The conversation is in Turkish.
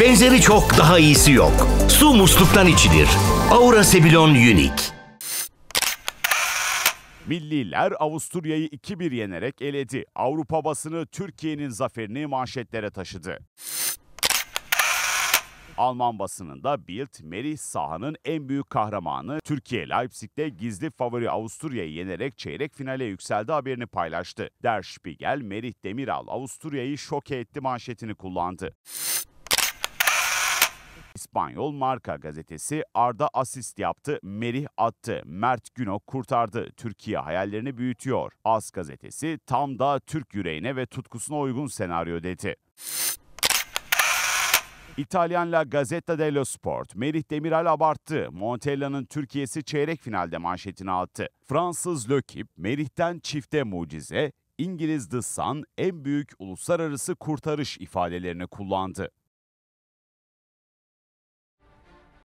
Benzeri çok daha iyisi yok. Su musluktan içilir. Aura Sebilon Unique. Milliler Avusturya'yı 2-1 yenerek eledi. Avrupa basını Türkiye'nin zaferini manşetlere taşıdı. Alman basınında Bild, Merih sahanın en büyük kahramanı Türkiye Leipzig'te gizli favori Avusturya'yı yenerek çeyrek finale yükseldi haberini paylaştı. Der Spiegel, Merih Demiral Avusturya'yı şoke etti manşetini kullandı. İspanyol Marka gazetesi Arda asist yaptı, Merih attı, Mert Güno kurtardı, Türkiye hayallerini büyütüyor. As gazetesi tam da Türk yüreğine ve tutkusuna uygun senaryo dedi. İtalyan La Gazzetta dello Sport, Merih Demiral abarttı. Montella'nın Türkiye'si çeyrek finalde manşetini attı. Fransız Lökip, Merih'ten çifte mucize, İngiliz The Sun en büyük uluslararası kurtarış ifadelerini kullandı.